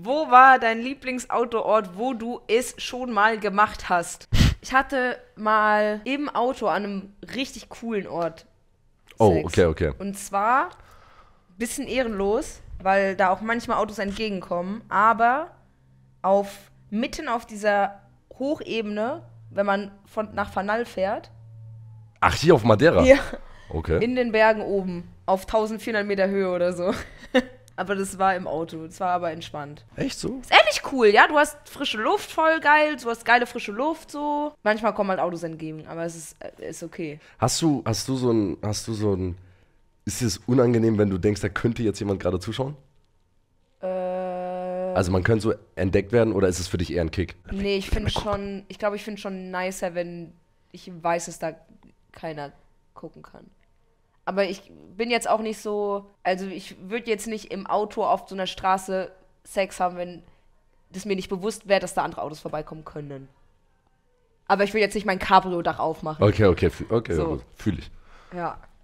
Wo war dein Lieblingsautdoorort, wo du es schon mal gemacht hast? Ich hatte mal im Auto an einem richtig coolen Ort. Oh, Sex. okay, okay. Und zwar ein bisschen ehrenlos, weil da auch manchmal Autos entgegenkommen, aber auf mitten auf dieser Hochebene, wenn man von, nach Fanal fährt. Ach, hier auf Madeira? Ja. Okay. In den Bergen oben, auf 1400 Meter Höhe oder so. Aber das war im Auto. Das war aber entspannt. Echt so? Ist ehrlich cool, ja. Du hast frische Luft, voll geil. Du hast geile frische Luft so. Manchmal kommen halt Autos entgegen, aber es ist, äh, ist okay. Hast du, hast du so ein, hast du so ein. Ist es unangenehm, wenn du denkst, da könnte jetzt jemand gerade zuschauen? Äh, Also man könnte so entdeckt werden oder ist es für dich eher ein Kick? Nee, ich finde schon, ich glaube, ich finde schon nicer, wenn ich weiß, dass da keiner gucken kann. Aber ich bin jetzt auch nicht so, also ich würde jetzt nicht im Auto auf so einer Straße Sex haben, wenn das mir nicht bewusst wäre, dass da andere Autos vorbeikommen können. Aber ich will jetzt nicht mein Cabrio-Dach aufmachen. Okay, okay, okay, so. fühle ich. Ja.